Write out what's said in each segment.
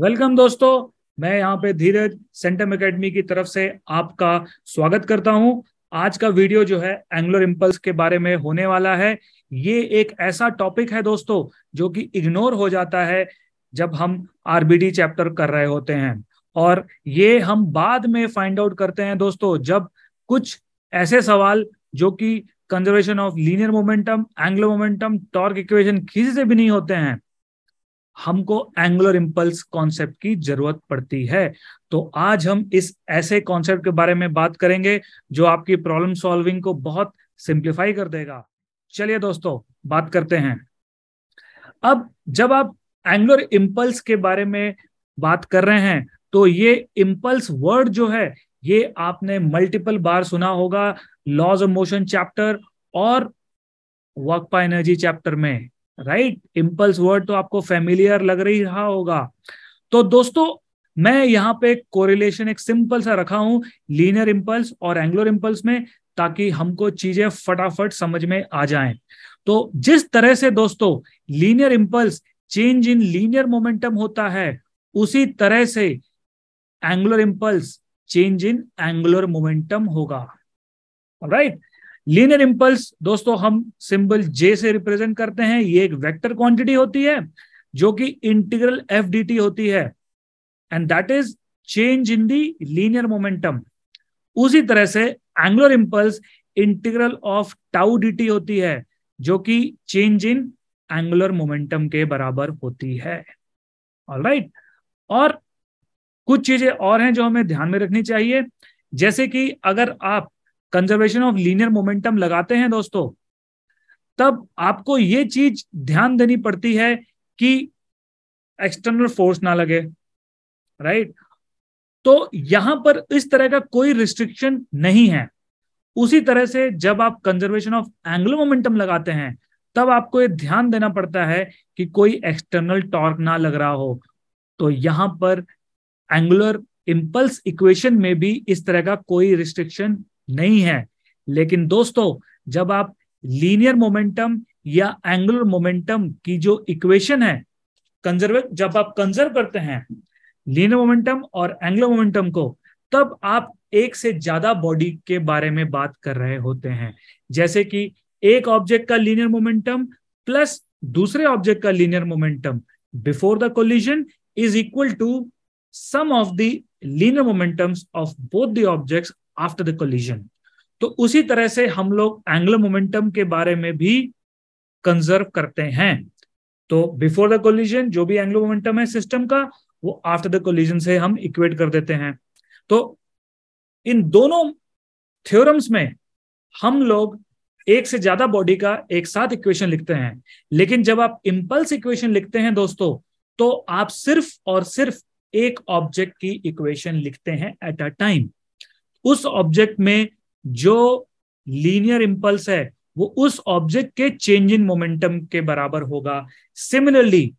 Welcome दोस्तों मैं यहाँ पे धीरज सेंटम एकेडमी की तरफ से आपका स्वागत करता हूँ आज का वीडियो जो है एंग्लोर इम्पल्स के बारे में होने वाला है ये एक ऐसा टॉपिक है दोस्तों जो कि इग्नोर हो जाता है जब हम आरबीडी चैप्टर कर रहे होते हैं और ये हम बाद में फाइंड आउट करते हैं दोस्तों जब कुछ ऐसे सवाल जो कि conservation of linear momentum angular momentum torque equation किसी से भी नहीं होते हैं हमको एंगुलर इम्पल्स कॉन्सेप्ट की जरूरत पड़ती है तो आज हम इस ऐसे कॉन्सेप्ट के बारे में बात करेंगे जो आपकी प्रॉब्लम सॉल्विंग को बहुत सिंप्लीफाई कर देगा चलिए दोस्तों बात करते हैं अब जब आप एंगुलर इम्पल्स के बारे में बात कर रहे हैं तो ये इम्पल्स वर्ड जो है ये आपने मल्टीपल बार सुना होगा लॉज ऑफ मोशन चैप्टर और वर्क पा एनर्जी चैप्टर में राइट इम्पल्स वर्ड तो आपको फेमिलियर लग रही रहा होगा तो दोस्तों मैं यहाँ पे कोरिलेशन एक सिंपल सा रखा हूं लीनियर इम्पल्स और एंग्लोर इम्पल्स में ताकि हमको चीजें फटाफट समझ में आ जाएं तो जिस तरह से दोस्तों linear impulse change in linear momentum होता है उसी तरह से angular impulse change in angular momentum होगा राइट right? लीनियर इंपल्स दोस्तों हम सिंबल जे से रिप्रेजेंट करते हैं ये एक वेक्टर क्वांटिटी होती है जो कि इंटीग्रल एफ डी होती है and that is change in the linear momentum उसी तरह से angular impulse integral of tau D होती है जो कि चेंज इन एंगुलर मोमेंटम के बराबर होती है ऑल राइट right? और कुछ चीजें और हैं जो हमें ध्यान में रखनी चाहिए जैसे कि अगर आप कंजर्वेशन ऑफ लीनियर मोमेंटम लगाते हैं दोस्तों तब आपको ये चीज ध्यान देनी पड़ती है कि एक्सटर्नल फोर्स ना लगे राइट तो यहां पर इस तरह का कोई रिस्ट्रिक्शन नहीं है उसी तरह से जब आप कंजर्वेशन ऑफ एंगुलर मोमेंटम लगाते हैं तब आपको ये ध्यान देना पड़ता है कि कोई एक्सटर्नल टॉर्क ना लग रहा हो तो यहां पर एंगुलर इम्पल्स इक्वेशन में भी इस तरह का कोई रिस्ट्रिक्शन नहीं है लेकिन दोस्तों जब आप लीनियर मोमेंटम या एंगुलर मोमेंटम की जो इक्वेशन है कंजर्व जब आप कंजर्व करते हैं लीनियर मोमेंटम और एंगुलर मोमेंटम को तब आप एक से ज्यादा बॉडी के बारे में बात कर रहे होते हैं जैसे कि एक ऑब्जेक्ट का लीनियर मोमेंटम प्लस दूसरे ऑब्जेक्ट का linear momentum before the collision is equal to sum of the linear momentums of both the objects after the collision तो उसी तरह से हम लोग एंगुलर मोमेंटम के बारे में भी कंजर्व करते हैं तो बिफोर द कोलिजन जो भी एंगुलर मोमेंटम है सिस्टम का वो आफ्टर द कोलिजन से हम इक्वेट कर देते हैं तो इन दोनों थ्योरम्स में हम लोग एक से ज्यादा बॉडी का एक साथ इक्वेशन लिखते हैं लेकिन जब आप इंपल्स इक्वेशन लिखते हैं दोस्तों तो आप सिर्फ और सिर्फ एक ऑब्जेक्ट की इक्वेशन लिखते हैं एट अ टाइम उस ऑब्जेक्ट में जो लीनियर इंपल्स है वो उस ऑब्जेक्ट के चेंज इन मोमेंटम के बराबर होगा सिमिलरली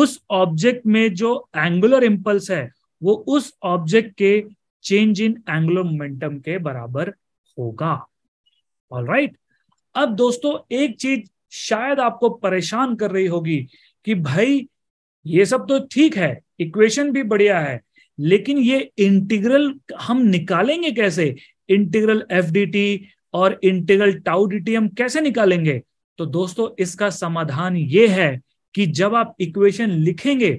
उस ऑब्जेक्ट में जो एंगुलर इंपल्स है वो उस ऑब्जेक्ट के चेंज इन एंगुलर मोमेंटम के बराबर होगा ऑल राइट right? अब दोस्तों एक चीज शायद आपको परेशान कर रही होगी कि भाई ये सब तो ठीक है इक्वेशन भी बढ़िया है लेकिन ये इंटीग्रल हम निकालेंगे कैसे इंटीग्रल एफ और इंटीग्रल टाउ डी हम कैसे निकालेंगे तो दोस्तों इसका समाधान ये है कि जब आप इक्वेशन लिखेंगे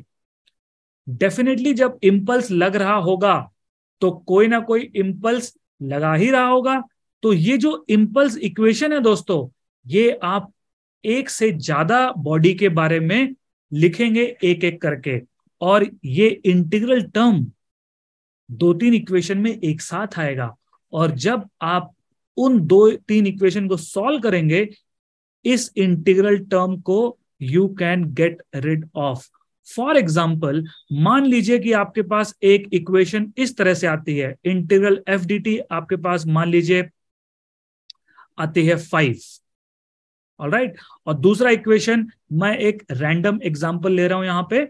डेफिनेटली जब इम्पल्स लग रहा होगा तो कोई ना कोई इम्पल्स लगा ही रहा होगा तो ये जो इंपल्स इक्वेशन है दोस्तों ये आप एक से ज्यादा बॉडी के बारे में लिखेंगे एक एक करके और ये इंटीग्रल टर्म दो तीन इक्वेशन में एक साथ आएगा और जब आप उन दो तीन इक्वेशन को सॉल्व करेंगे इस इंटीग्रल टर्म को you can get rid of for example मान लीजिए कि आपके पास एक इक्वेशन इस तरह से आती है इंटीग्रल एफ आपके पास मान लीजिए आती है फाइव ऑल राइट और दूसरा इक्वेशन मैं एक रैंडम एग्जाम्पल ले रहा हूं यहां पे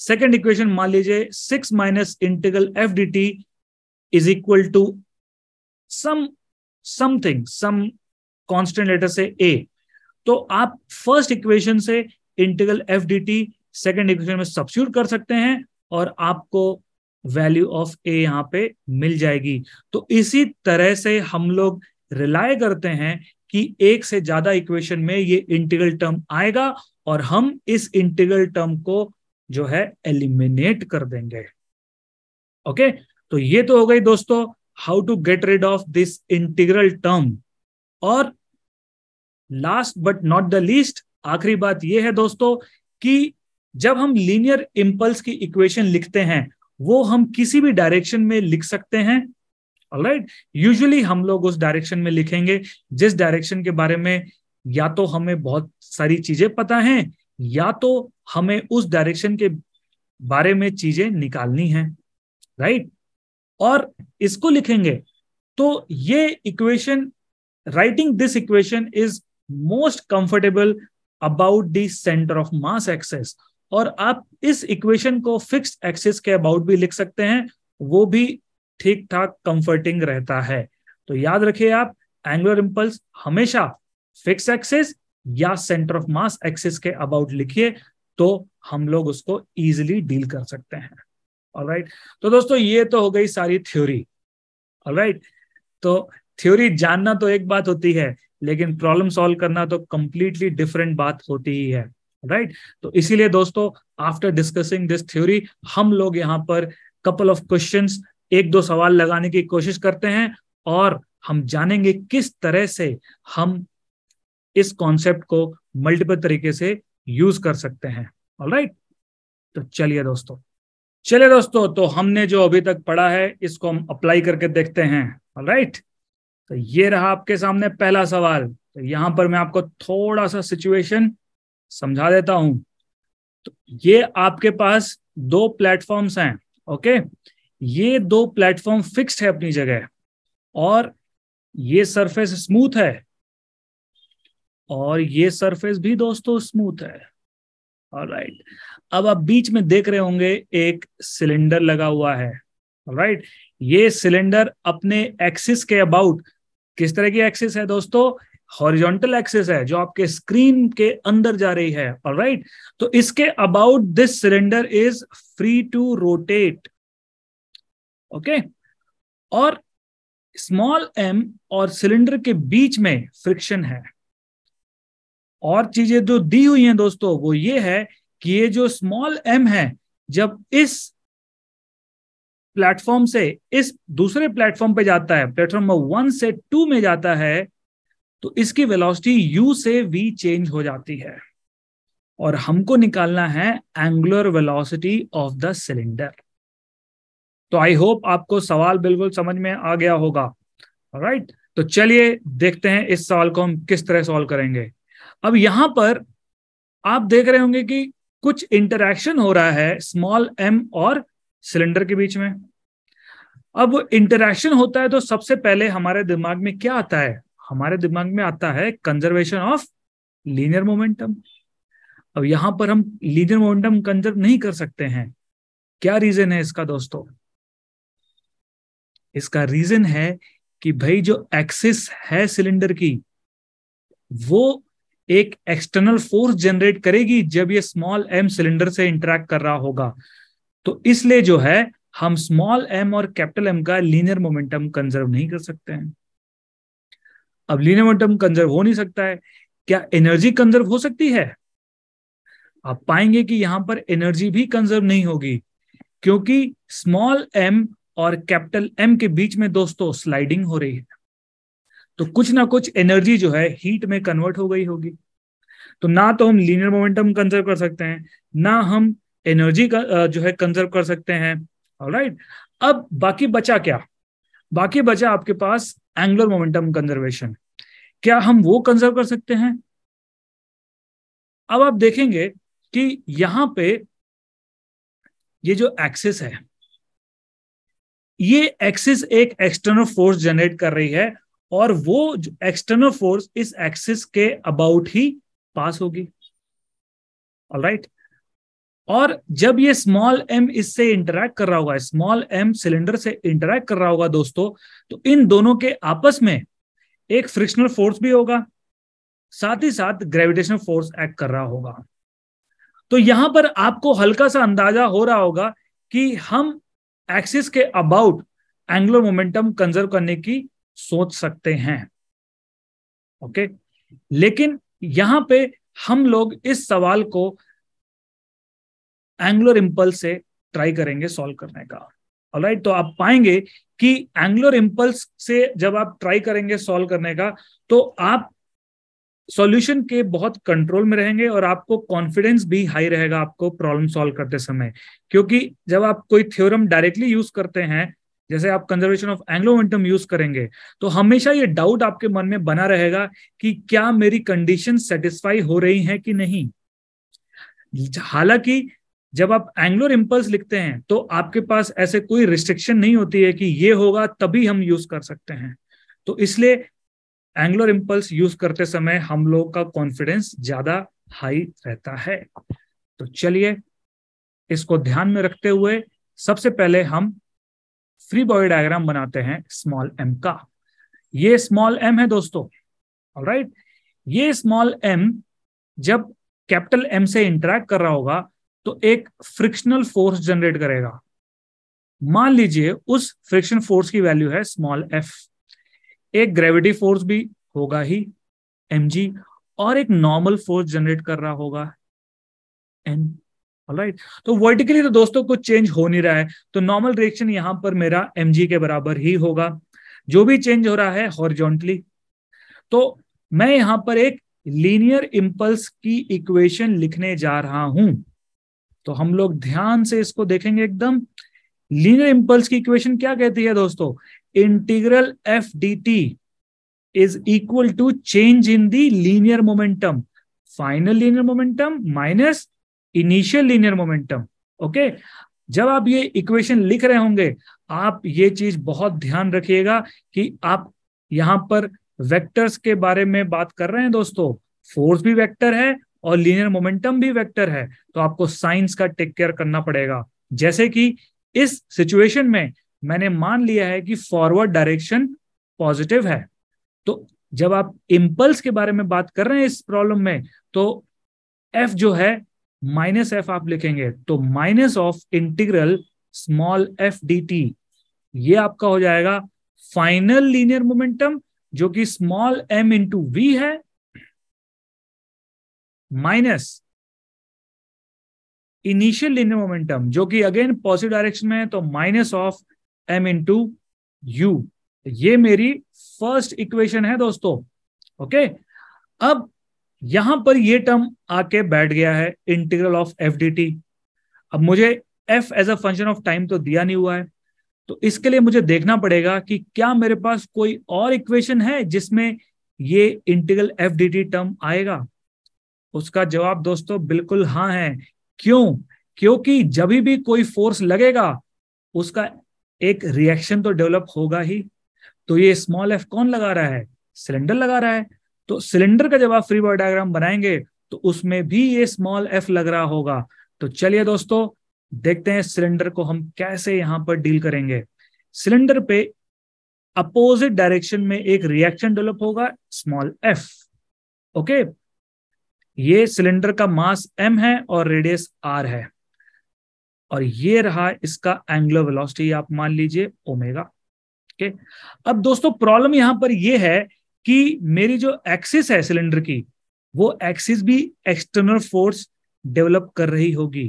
सेकेंड इक्वेशन मान लीजिए six minus integral F D T is equal to some something some constant letter से ए तो आप फर्स्ट इक्वेशन से integral F D T second equation में सब्सिट्यूट कर सकते हैं और आपको वैल्यू ऑफ ए यहां पे मिल जाएगी तो इसी तरह से हम लोग रिलाय करते हैं कि एक से ज्यादा इक्वेशन में ये इंटीग्रल टर्म आएगा और हम इस इंटीग्रल टर्म को जो है एलिमिनेट कर देंगे ओके तो ये तो हो गई दोस्तों how to get rid of this integral term और last but not the least आखिरी बात यह है दोस्तों कि जब हम लीनियर इम्पल्स की इक्वेशन लिखते हैं वो हम किसी भी डायरेक्शन में लिख सकते हैं राइट right? हम लोग उस डायरेक्शन में लिखेंगे जिस डायरेक्शन के बारे में या तो हमें बहुत सारी चीजें पता हैं या तो हमें उस डायरेक्शन के बारे में चीजें निकालनी है राइट और इसको लिखेंगे तो ये equation writing this equation is most comfortable about the centre of mass axis और आप इस इक्वेशन को फिक्स एक्सेस के अबाउट भी लिख सकते हैं वो भी ठीक ठाक कंफर्टिंग रहता है तो याद रखिए आप एंगुलर इंपल्स हमेशा फिक्स एक्सेस या सेंटर ऑफ मास एक्सिस के अबाउट लिखिए तो हम लोग उसको इजिली डील कर सकते हैं राइट right? तो दोस्तों ये तो हो गई सारी थ्योरी राइट right? तो थ्योरी जानना तो एक बात होती है लेकिन प्रॉब्लम सॉल्व करना तो कंप्लीटली डिफरेंट बात होती ही है राइट right? तो इसीलिए दोस्तों आफ्टर डिस्कसिंग दिस थ्योरी हम लोग यहाँ पर कपल ऑफ क्वेश्चन एक दो सवाल लगाने की कोशिश करते हैं और हम जानेंगे किस तरह से हम इस कॉन्सेप्ट को मल्टीपल तरीके से यूज कर सकते हैं ऑल राइट तो चलिए दोस्तों चलिए दोस्तों तो हमने जो अभी तक पढ़ा है इसको हम अप्लाई करके देखते हैं ऑल राइट तो ये रहा आपके सामने पहला सवाल तो यहां पर मैं आपको थोड़ा सा सिचुएशन समझा देता हूं तो ये आपके पास दो प्लेटफॉर्म्स हैं ओके ये दो प्लेटफॉर्म फिक्स्ड है अपनी जगह और ये सरफेस स्मूथ है और ये सरफेस भी दोस्तों स्मूथ है राइट right. अब आप बीच में देख रहे होंगे एक सिलेंडर लगा हुआ है राइट right. ये सिलेंडर अपने एक्सिस के अबाउट किस तरह की एक्सिस है दोस्तों हॉरिजॉन्टल एक्सिस है जो आपके स्क्रीन के अंदर जा रही है और राइट right? तो इसके about this cylinder is free to rotate okay और स्मॉल एम और सिलेंडर के बीच में फ्रिक्शन है और चीजें जो दी हुई हैं दोस्तों वो ये है कि ये जो स्मॉल एम है जब इस प्लेटफॉर्म से इस दूसरे प्लेटफॉर्म पे जाता है प्लेटफॉर्म वन से टू में जाता है तो इसकी वेलोसिटी यू से वी चेंज हो जाती है और हमको निकालना है angular velocity of the cylinder तो आई होप आपको सवाल बिल्कुल समझ में आ गया होगा राइट right? तो चलिए देखते हैं इस सवाल को हम किस तरह सॉल्व करेंगे अब यहां पर आप देख रहे होंगे कि कुछ इंटरेक्शन हो रहा है स्मॉल एम और सिलेंडर के बीच में अब इंटरेक्शन होता है तो सबसे पहले हमारे दिमाग में क्या आता है हमारे दिमाग में आता है कंजर्वेशन ऑफ लीनियर मोमेंटम अब यहां पर हम लीनियर मोमेंटम कंजर्व नहीं कर सकते हैं क्या रीजन है इसका दोस्तों इसका रीजन है कि भाई जो एक्सिस है सिलेंडर की वो एक एक्सटर्नल फोर्स जनरेट करेगी जब ये स्मॉल एम सिलेंडर से इंटरेक्ट कर रहा होगा तो इसलिए जो है हम स्मॉल एम और कैपिटल एम का लीनियर मोमेंटम कंजर्व नहीं कर सकते हैं अब लीनियर मोमेंटम कंजर्व हो नहीं सकता है क्या एनर्जी कंजर्व हो सकती है आप पाएंगे कि यहां पर एनर्जी भी कंजर्व नहीं होगी क्योंकि स्मॉल एम और कैपिटल एम के बीच में दोस्तों स्लाइडिंग हो रही है तो कुछ ना कुछ एनर्जी जो है हीट में कन्वर्ट हो गई होगी तो ना तो हम लीनियर मोमेंटम कंजर्व कर सकते हैं ना हम एनर्जी का जो है कंजर्व कर सकते हैं राइट अब बाकी बचा क्या बाकी बचा आपके पास एंगुलर मोमेंटम कंजर्वेशन क्या हम वो कंजर्व कर सकते हैं अब आप देखेंगे कि यहां पे ये जो एक्सिस है ये एक्सिस एक एक्सटर्नल फोर्स जनरेट कर रही है और वो एक्सटर्नल फोर्स इस एक्सिस के अबाउट ही पास होगी राइट और जब ये स्मॉल एम इससे इंटरेक्ट कर रहा होगा स्मॉल एम सिलेंडर से इंटरेक्ट कर रहा होगा दोस्तों तो इन दोनों के आपस में एक फ्रिक्शनल फोर्स भी होगा साथ ही साथ ग्रेविटेशनल फोर्स एक्ट कर रहा होगा तो यहां पर आपको हल्का सा अंदाजा हो रहा होगा कि हम एक्सिस के अबाउट एंगुलर मोमेंटम कंजर्व करने की सोच सकते हैं ओके लेकिन यहां पे हम लोग इस सवाल को एंग्लोर इंपल्स से ट्राई करेंगे सॉल्व करने का राइट तो आप पाएंगे कि एंग्लोर इम्पल्स से जब आप ट्राई करेंगे सॉल्व करने का तो आप सॉल्यूशन के बहुत कंट्रोल में रहेंगे और आपको कॉन्फिडेंस भी हाई रहेगा आपको प्रॉब्लम सॉल्व करते समय क्योंकि जब आप कोई थ्योरम डायरेक्टली यूज करते हैं जैसे आप conservation of angular momentum use करेंगे तो हमेशा ये डाउट आपके मन में बना रहेगा कि क्या मेरी कंडीशन सेटिस्फाई हो रही है कि नहीं हालांकि जब आप एंग्लो इम्पल्स लिखते हैं तो आपके पास ऐसे कोई रिस्ट्रिक्शन नहीं होती है कि ये होगा तभी हम यूज कर सकते हैं तो इसलिए एंग्लोर इम्पल्स यूज करते समय हम लोग का कॉन्फिडेंस ज्यादा हाई रहता है तो चलिए इसको ध्यान में रखते हुए सबसे पहले हम फ्री बॉडी डायग्राम बनाते हैं स्मॉल एम का ये स्मॉल एम है दोस्तों राइट ये स्मॉल एम जब कैपिटल एम से इंटरेक्ट कर रहा होगा तो एक फ्रिक्शनल फोर्स जनरेट करेगा मान लीजिए उस फ्रिक्शन फोर्स की वैल्यू है स्मॉल एफ एक ग्रेविटी फोर्स भी होगा ही एम और एक नॉर्मल फोर्स जनरेट कर रहा होगा एन राइट right? तो वर्टिकली तो दोस्तों कुछ चेंज हो नहीं रहा है तो नॉर्मल रिएक्शन यहां पर मेरा एम के बराबर ही होगा जो भी चेंज हो रहा है हॉरिजॉन्टली तो मैं यहां पर एक लीनियर इंपल्स की इक्वेशन लिखने जा रहा हूं तो हम लोग ध्यान से इसको देखेंगे एकदम लीनियर इंपल्स की इक्वेशन क्या कहती है दोस्तों integral F D T is equal to change in the linear momentum final linear momentum minus initial linear momentum okay जब आप ये इक्वेशन लिख रहे होंगे आप ये चीज बहुत ध्यान रखिएगा कि आप यहां पर वेक्टर्स के बारे में बात कर रहे हैं दोस्तों फोर्स भी वेक्टर है और लीनियर मोमेंटम भी वेक्टर है तो आपको साइंस का टेक केयर करना पड़ेगा जैसे कि इस सिचुएशन में मैंने मान लिया है कि फॉरवर्ड डायरेक्शन पॉजिटिव है तो जब आप इम्पल्स के बारे में बात कर रहे हैं इस प्रॉब्लम में तो एफ जो है माइनस एफ आप लिखेंगे तो minus of integral small F D T ये आपका हो जाएगा फाइनल लीनियर मोमेंटम जो कि स्मॉल एम इंटू वी है माइनस इनिशियल लीनियर मोमेंटम जो कि अगेन पॉजिटिव डायरेक्शन में है तो minus of M into U ये मेरी फर्स्ट इक्वेशन है दोस्तों ओके okay? अब यहां पर ये टर्म आके बैठ गया है इंटीग्रल ऑफ एफ अब मुझे F as a function of time तो दिया नहीं हुआ है तो इसके लिए मुझे देखना पड़ेगा कि क्या मेरे पास कोई और इक्वेशन है जिसमें ये इंटीग्रल एफ टर्म आएगा उसका जवाब दोस्तों बिल्कुल हाँ है क्यों क्योंकि जब भी कोई फोर्स लगेगा उसका एक रिएक्शन तो डेवलप होगा ही तो ये स्मॉल एफ कौन लगा रहा है सिलेंडर लगा रहा है तो सिलेंडर का जब आप फ्री बॉडी डायग्राम बनाएंगे तो उसमें भी ये स्मॉल एफ लग रहा होगा तो चलिए दोस्तों देखते हैं सिलेंडर को हम कैसे यहां पर डील करेंगे सिलेंडर पे अपोजिट डायरेक्शन में एक रिएक्शन डेवलप होगा स्मॉल एफ ओके ये सिलेंडर का मास एम है और रेडियस आर है और ये रहा इसका एंगुलर वेलोसिटी आप मान लीजिए ओमेगा ओके अब दोस्तों प्रॉब्लम यहां पर यह है कि मेरी जो एक्सिस है सिलेंडर की वो एक्सिस भी एक्सटर्नल फोर्स डेवलप कर रही होगी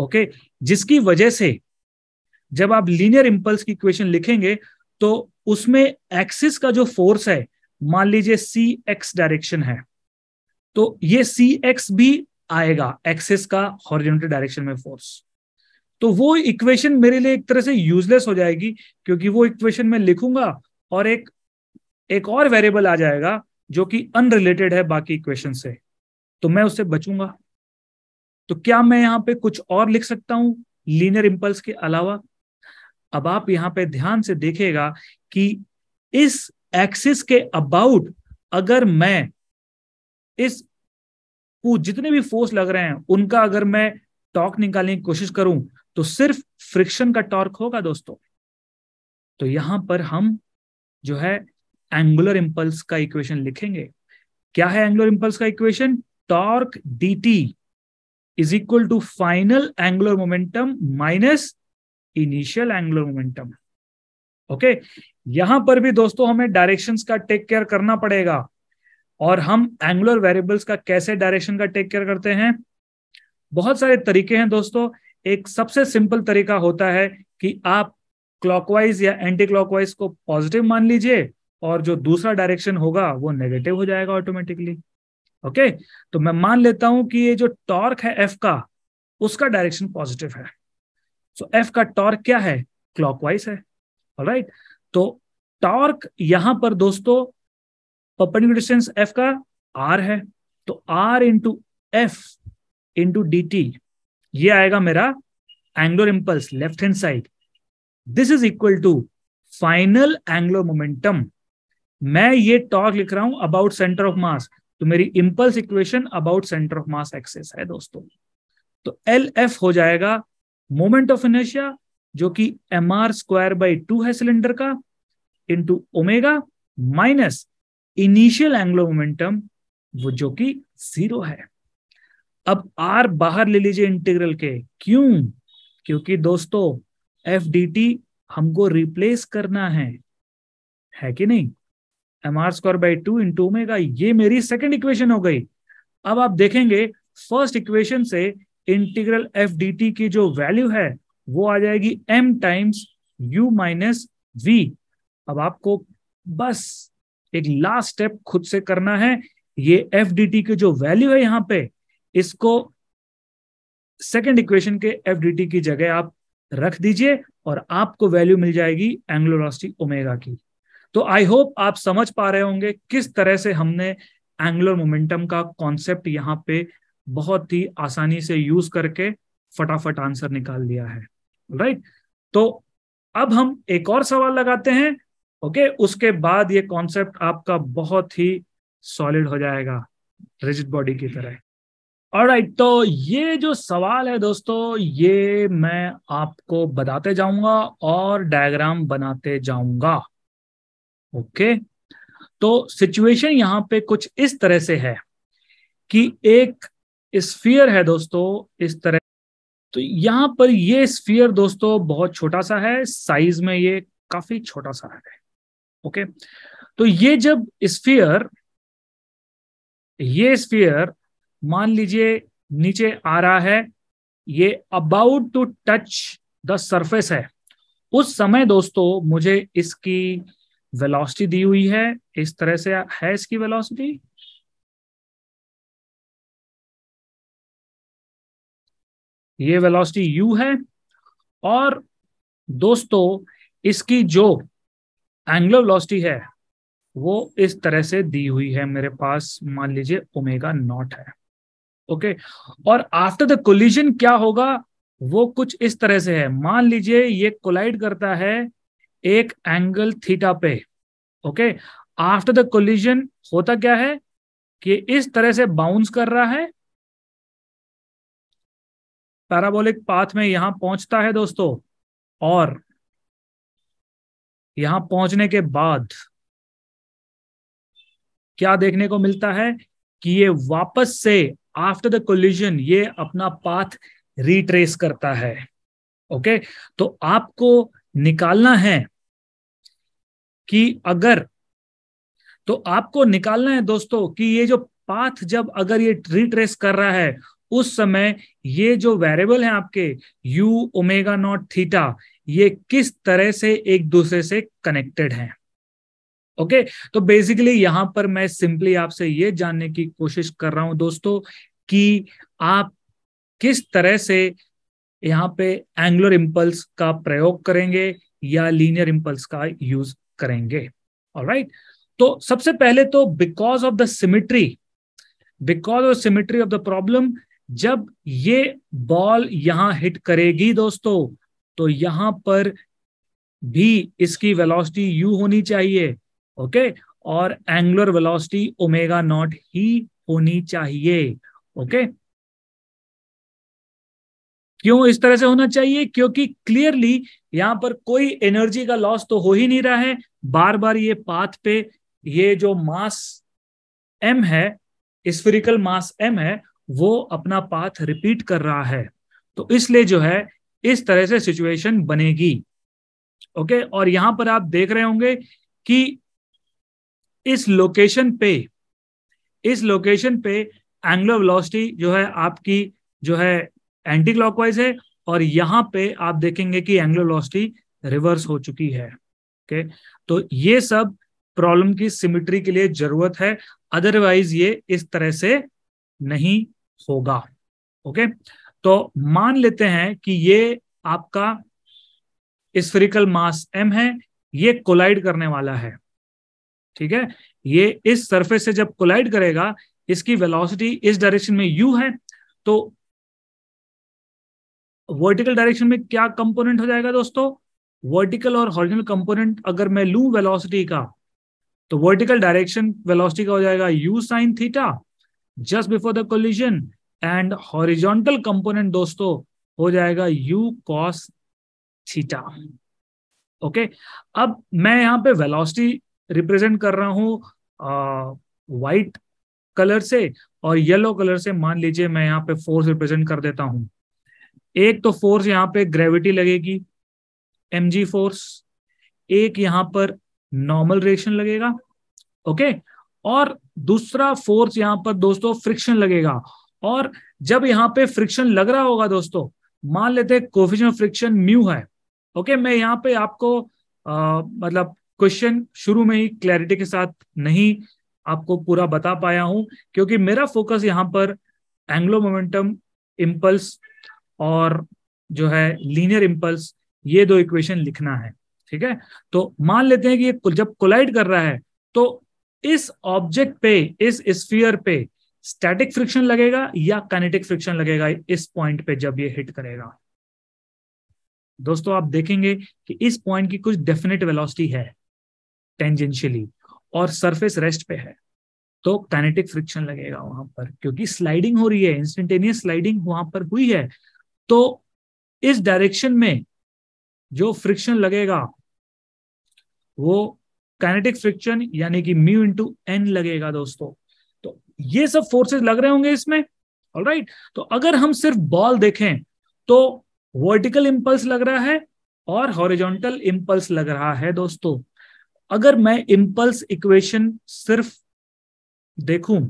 ओके जिसकी वजह से जब आप लीनियर इंपल्स की इक्वेशन लिखेंगे तो उसमें एक्सिस का जो फोर्स है मान लीजिए सी एक्स डायरेक्शन है तो ये सी एक्स भी आएगा एक्सिस का हॉरिजॉन्टल डायरेक्शन में फोर्स तो वो इक्वेशन मेरे लिए एक तरह से यूजलेस हो जाएगी क्योंकि वो इक्वेशन मैं लिखूंगा और एक एक और वेरिएबल आ जाएगा जो कि अनरिलेटेड है बाकी इक्वेशन से तो मैं उससे बचूंगा तो क्या मैं यहां पे कुछ और लिख सकता हूं लीनियर इंपल्स के अलावा अब आप यहां पे ध्यान से देखेगा कि इस एक्सिस के अबाउट अगर मैं इस जितने भी फोर्स लग रहे हैं उनका अगर मैं टॉर्क निकालने की कोशिश करूं तो सिर्फ फ्रिक्शन का टॉर्क होगा दोस्तों तो यहां पर हम जो है एंगुलर इंपल्स का इक्वेशन लिखेंगे क्या है एंगुलर इंपल्स का equation torque D T is equal to final angular momentum minus initial angular momentum okay यहां पर भी दोस्तों हमें डायरेक्शंस का टेक केयर करना पड़ेगा और हम एंगुलर वेरिएबल्स का कैसे डायरेक्शन का टेक केयर करते हैं बहुत सारे तरीके हैं दोस्तों एक सबसे सिंपल तरीका होता है कि आप क्लॉकवाइज या एंटी क्लॉकवाइज को पॉजिटिव मान लीजिए और जो दूसरा डायरेक्शन होगा वो नेगेटिव हो जाएगा ऑटोमेटिकली ओके तो मैं मान लेता हूं कि ये जो टॉर्क है एफ का उसका डायरेक्शन पॉजिटिव है सो एफ का टॉर्क क्या है क्लॉकवाइज है राइट तो टॉर्क यहां पर दोस्तों परपेंडिकुलर डिस्टेंस एफ का आर है तो R into F into D T ये आएगा मेरा angular impulse left hand side this is equal to final angular momentum मैं ये टॉक लिख रहा हूं अबाउट सेंटर ऑफ मास तो मेरी impulse equation about centre of mass axis है दोस्तों तो एल एफ हो जाएगा मोमेंट ऑफ इनर्शिया जो कि M R square by two है सिलेंडर का into omega minus initial angular momentum वो जो कि जीरो है अब आर बाहर ले लीजिए इंटीग्रल के क्यों क्योंकि दोस्तों एफ डी टी हमको रिप्लेस करना है है कि नहीं M R square by two into omega ये मेरी सेकेंड इक्वेशन हो गई अब आप देखेंगे फर्स्ट इक्वेशन से इंटीग्रल एफ डी टी की जो वैल्यू है वो आ जाएगी M times U minus V अब आपको बस एक लास्ट स्टेप खुद से करना है ये एफ डी टी की जो वैल्यू है यहां पे इसको सेकेंड इक्वेशन के एफ डी टी की जगह आप रख दीजिए और आपको वैल्यू मिल जाएगी एंग्लोलॉस्टी ओमेगा की तो आई होप आप समझ पा रहे होंगे किस तरह से हमने एंगुलर मोमेंटम का कॉन्सेप्ट यहाँ पे बहुत ही आसानी से यूज करके फटाफट आंसर निकाल लिया है राइट तो अब हम एक और सवाल लगाते हैं ओके उसके बाद ये कॉन्सेप्ट आपका बहुत ही सॉलिड हो जाएगा रिजिड बॉडी की तरह और राइट right, तो ये जो सवाल है दोस्तों ये मैं आपको बताते जाऊंगा और डायग्राम बनाते जाऊंगा ओके तो सिचुएशन यहां पे कुछ इस तरह से है कि एक स्फीयर है दोस्तों इस तरह तो यहां पर ये स्फीयर दोस्तों बहुत छोटा सा है साइज में ये काफी छोटा सा है ओके तो ये जब स्फीयर ये स्फीयर मान लीजिए नीचे आ रहा है ये about to touch the surface है उस समय दोस्तों मुझे इसकी वेलोसिटी दी हुई है इस तरह से है इसकी वेलोसिटी ये वेलोसिटी u है और दोस्तों इसकी जो एंगुलर वेलोसिटी है वो इस तरह से दी हुई है मेरे पास मान लीजिए ओमेगा नॉट है ओके और आफ्टर द कोलिजन क्या होगा वो कुछ इस तरह से है मान लीजिए ये कोलाइड करता है एक एंगल थीटा पे ओके आफ्टर द कोलिजन होता क्या है कि इस तरह से बाउंस कर रहा है पैराबोलिक पाथ में यहां पहुंचता है दोस्तों और यहां पहुंचने के बाद क्या देखने को मिलता है कि ये वापस से आफ्टर द कोलिजन ये अपना पाथ रिट्रेस करता है ओके तो आपको निकालना है कि अगर तो आपको निकालना है दोस्तों कि ये जो पाथ जब अगर ये रिट्रेस कर रहा है उस समय ये जो वेरिएबल है आपके u ओमेगा नॉट थीटा ये किस तरह से एक दूसरे से कनेक्टेड है ओके तो बेसिकली यहां पर मैं सिंपली आपसे ये जानने की कोशिश कर रहा हूं दोस्तों कि आप किस तरह से यहाँ पे एंगुलर इम्पल्स का प्रयोग करेंगे या लीनियर इम्पल्स का यूज करेंगे राइट right? तो सबसे पहले तो because of the symmetry because of symmetry of the problem जब ये बॉल यहां हिट करेगी दोस्तों तो यहां पर भी इसकी वेलोसिटी यू होनी चाहिए ओके okay? और एंगुलर वेलोसिटी ओमेगा नॉट ही होनी चाहिए ओके okay? क्यों इस तरह से होना चाहिए क्योंकि क्लियरली यहां पर कोई एनर्जी का लॉस तो हो ही नहीं रहा है बार बार ये पाथ पे ये जो मास एम है स्फेरिकल मास एम है वो अपना पाथ रिपीट कर रहा है तो इसलिए जो है इस तरह से सिचुएशन बनेगी ओके और यहां पर आप देख रहे होंगे कि इस लोकेशन पे इस लोकेशन पे एंगुलर वेलोसिटी जो है आपकी जो है एंटी क्लॉकवाइज है और यहां पे आप देखेंगे कि एंग्लोलॉसिटी रिवर्स हो चुकी है ओके तो ये सब प्रॉब्लम की सिमिट्री के लिए जरूरत है अदरवाइज ये इस तरह से नहीं होगा ओके तो मान लेते हैं कि ये आपका स्फेरिकल मास एम है ये कोलाइड करने वाला है ठीक है ये इस सरफेस से जब कोलाइड करेगा इसकी वेलोसिटी इस डायरेक्शन में यू है तो वर्टिकल डायरेक्शन में क्या कंपोनेंट हो जाएगा दोस्तों वर्टिकल और हॉरिजॉन्टल कंपोनेंट अगर मैं लू वेलोसिटी का तो वर्टिकल डायरेक्शन वेलोसिटी का हो जाएगा U sine theta just before the collision and horizontal component दोस्तों हो जाएगा u cos theta okay okay? अब मैं यहां पे वेलोसिटी रिप्रेजेंट कर रहा हूं व्हाइट कलर से और येलो कलर से मान लीजिए मैं यहाँ पे फोर्स रिप्रेजेंट कर देता हूं एक तो फोर्स यहाँ पे ग्रेविटी लगेगी एम जी फोर्स एक यहाँ पर नॉर्मल रिएक्शन लगेगा ओके और दूसरा फोर्स यहाँ पर दोस्तों फ्रिक्शन लगेगा और जब यहाँ पे फ्रिक्शन लग रहा होगा दोस्तों मान लेते कोफिशियन फ्रिक्शन म्यू है ओके मैं यहाँ पे आपको आ, मतलब क्वेश्चन शुरू में ही क्लैरिटी के साथ नहीं आपको पूरा बता पाया हूं क्योंकि मेरा फोकस यहाँ पर एंग्लो मोमेंटम इम्पल्स और जो है लीनियर इम्पल्स ये दो इक्वेशन लिखना है ठीक है तो मान लेते हैं कि ये जब कोलाइड कर रहा है तो इस ऑब्जेक्ट पे इस स्फीयर पे स्टैटिक फ्रिक्शन लगेगा या कैनेटिक फ्रिक्शन लगेगा इस पॉइंट पे जब ये हिट करेगा दोस्तों आप देखेंगे कि इस पॉइंट की कुछ डेफिनेट वेलोसिटी है टेंजेंशियली और सरफेस रेस्ट पे है तो कैनेटिक फ्रिक्शन लगेगा वहां पर क्योंकि स्लाइडिंग हो रही है इंस्टेंटेनियस स्लाइडिंग वहां पर हुई है तो इस डायरेक्शन में जो फ्रिक्शन लगेगा वो काइनेटिक फ्रिक्शन यानी कि म्यू इंटू एन लगेगा दोस्तों तो ये सब फोर्सेस लग रहे होंगे इसमें ऑल राइट right? तो अगर हम सिर्फ बॉल देखें तो वर्टिकल इम्पल्स लग रहा है और हॉरिजॉन्टल इंपल्स लग रहा है दोस्तों अगर मैं इंपल्स इक्वेशन सिर्फ देखूं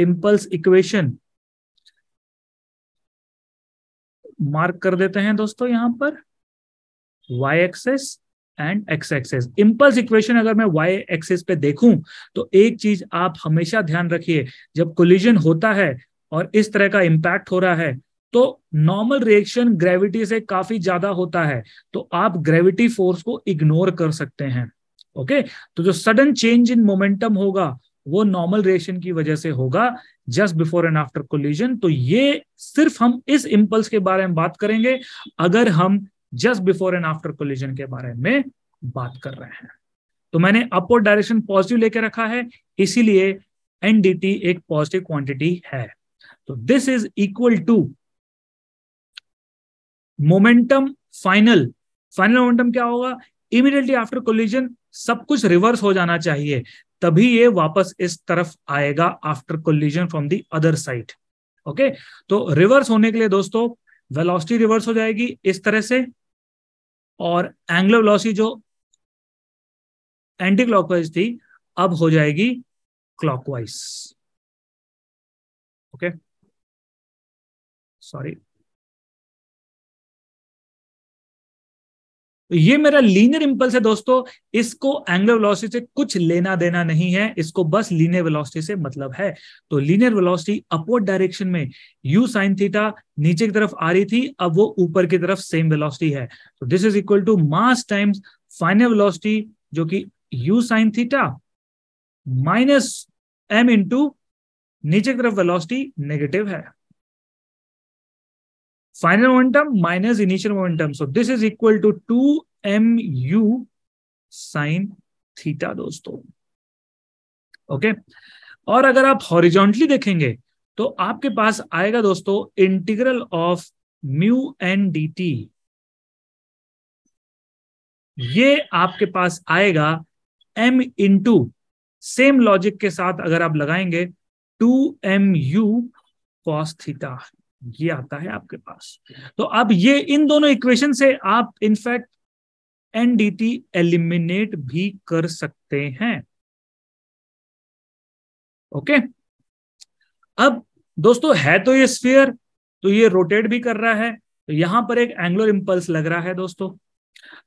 इंपल्स इक्वेशन मार्क कर देते हैं दोस्तों यहां पर y axis and x axis impulse equation अगर मैं y एक्सेस पे देखूं तो एक चीज आप हमेशा ध्यान रखिए जब कोलिजन होता है और इस तरह का इम्पैक्ट हो रहा है तो नॉर्मल रिएक्शन ग्रेविटी से काफी ज्यादा होता है तो आप ग्रेविटी फोर्स को इग्नोर कर सकते हैं ओके तो जो सडन चेंज इन मोमेंटम होगा वो नॉर्मल रिएक्शन की वजह से होगा just before and after collision तो ये सिर्फ हम इस इम्पल्स के बारे में बात करेंगे अगर हम just before and after collision के बारे में बात कर रहे हैं तो मैंने अपवर्ड डायरेक्शन पॉजिटिव लेके रखा है इसीलिए एनडीटी एक पॉजिटिव क्वांटिटी है तो this is equal to momentum final final momentum क्या होगा इमिडिएटली आफ्टर कोलिजन सब कुछ रिवर्स हो जाना चाहिए तभी ये वापस इस तरफ आएगा after collision from the other side okay तो रिवर्स होने के लिए दोस्तों वेलोसिटी रिवर्स हो जाएगी इस तरह से और एंग्लो वेलोसिटी जो एंटी क्लॉकवाइज थी अब हो जाएगी क्लॉकवाइज ओके सॉरी तो ये मेरा लीनियर इम्पल्स है दोस्तों इसको एंगुलर वेलोसिटी से कुछ लेना देना नहीं है इसको बस लीनियर वेलोसिटी से मतलब है तो लीनियर वेलोसिटी अपवर्ड डायरेक्शन में u साइन थीटा नीचे की तरफ आ रही थी अब वो ऊपर की तरफ सेम वेलोसिटी है तो this is equal to mass times final velocity जो कि u sine theta minus M into नीचे की तरफ वेलोसिटी नेगेटिव है final momentum minus initial momentum. So this is equal to U sine theta दोस्तों okay और अगर आप हॉरिजॉन्टली देखेंगे तो आपके पास आएगा दोस्तों integral of mu N D T ये आपके पास आएगा m इंटू सेम लॉजिक के साथ अगर आप लगाएंगे two M U cos theta theta ये आता है आपके पास तो अब ये इन दोनों इक्वेशन से आप इनफैक्ट एनडीटी एलिमिनेट भी कर सकते हैं ओके अब दोस्तों है तो ये स्फीयर तो ये रोटेट भी कर रहा है तो यहां पर एक एंगुलर इंपल्स लग रहा है दोस्तों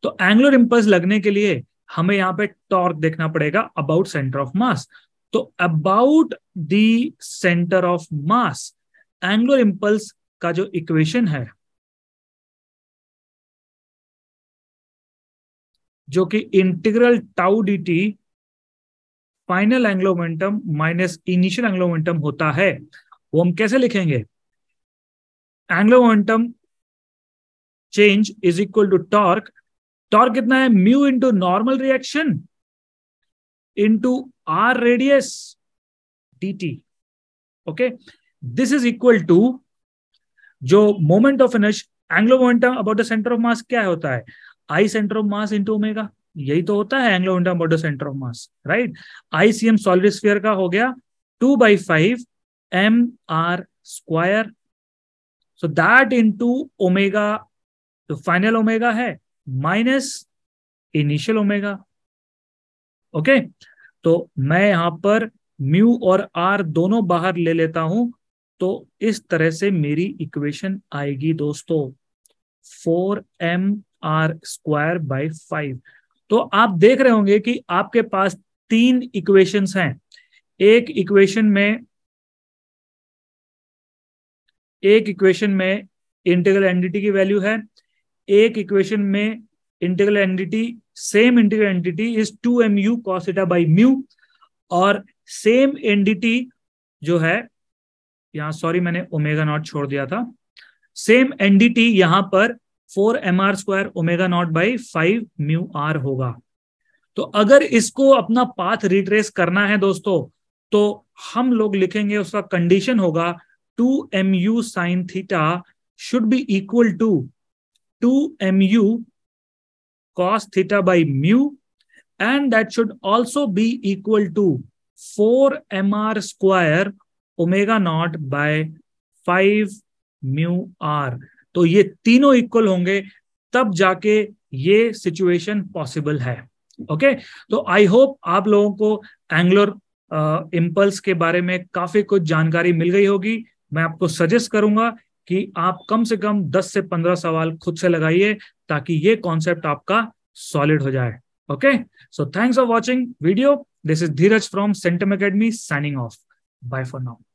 तो एंगुलर इंपल्स लगने के लिए हमें यहां पे टॉर्क देखना पड़ेगा अबाउट सेंटर ऑफ मास तो about the centre of mass angular impulse का जो इक्वेशन है जो कि integral tau D T final angular momentum minus initial angular momentum होता है वो हम कैसे लिखेंगे angular momentum change is equal to torque torque कितना है mu into normal reaction into R radius D T okay this is equal to जो moment of inertia angular momentum about the centre of mass क्या होता है आई centre of mass into omega यही तो होता है angular momentum about the centre of mass right I ICM solid sphere का हो गया two by five M R square so that into omega तो फाइनल ओमेगा है माइनस इनिशियल ओमेगा ओके तो मैं यहां पर म्यू और आर दोनों बाहर ले लेता हूं तो इस तरह से मेरी इक्वेशन आएगी दोस्तों four M R square by five तो आप देख रहे होंगे कि आपके पास तीन इक्वेशंस हैं एक इक्वेशन में एक इक्वेशन में इंटीग्रल एंटिटी की वैल्यू है एक इक्वेशन में integral N D T same integral N D T is two M U cos theta by mu और सेम एंडिटी जो है यहाँ सॉरी मैंने ओमेगा नॉट छोड़ दिया था सेम एनडीटी यहां पर four M R square omega naught by five mu R होगा तो अगर इसको अपना पाथ रिट्रेस करना है दोस्तों तो हम लोग लिखेंगे उसका कंडीशन होगा two M U sine theta should be equal to two M U cos theta by mu and that should also be equal to four M R square omega naught by five mu R तो ये तीनों equal होंगे तब जाके ये situation possible है okay okay? तो I hope आप लोगों को एंग्लोर इम्पल्स के बारे में काफी कुछ जानकारी मिल गई होगी मैं आपको सजेस्ट करूंगा कि आप कम से कम 10 से 15 सवाल खुद से लगाइए ताकि ये कॉन्सेप्ट आपका सॉलिड हो जाए okay so thanks for watching video this is Dheeraj from Centum Academy signing off bye for now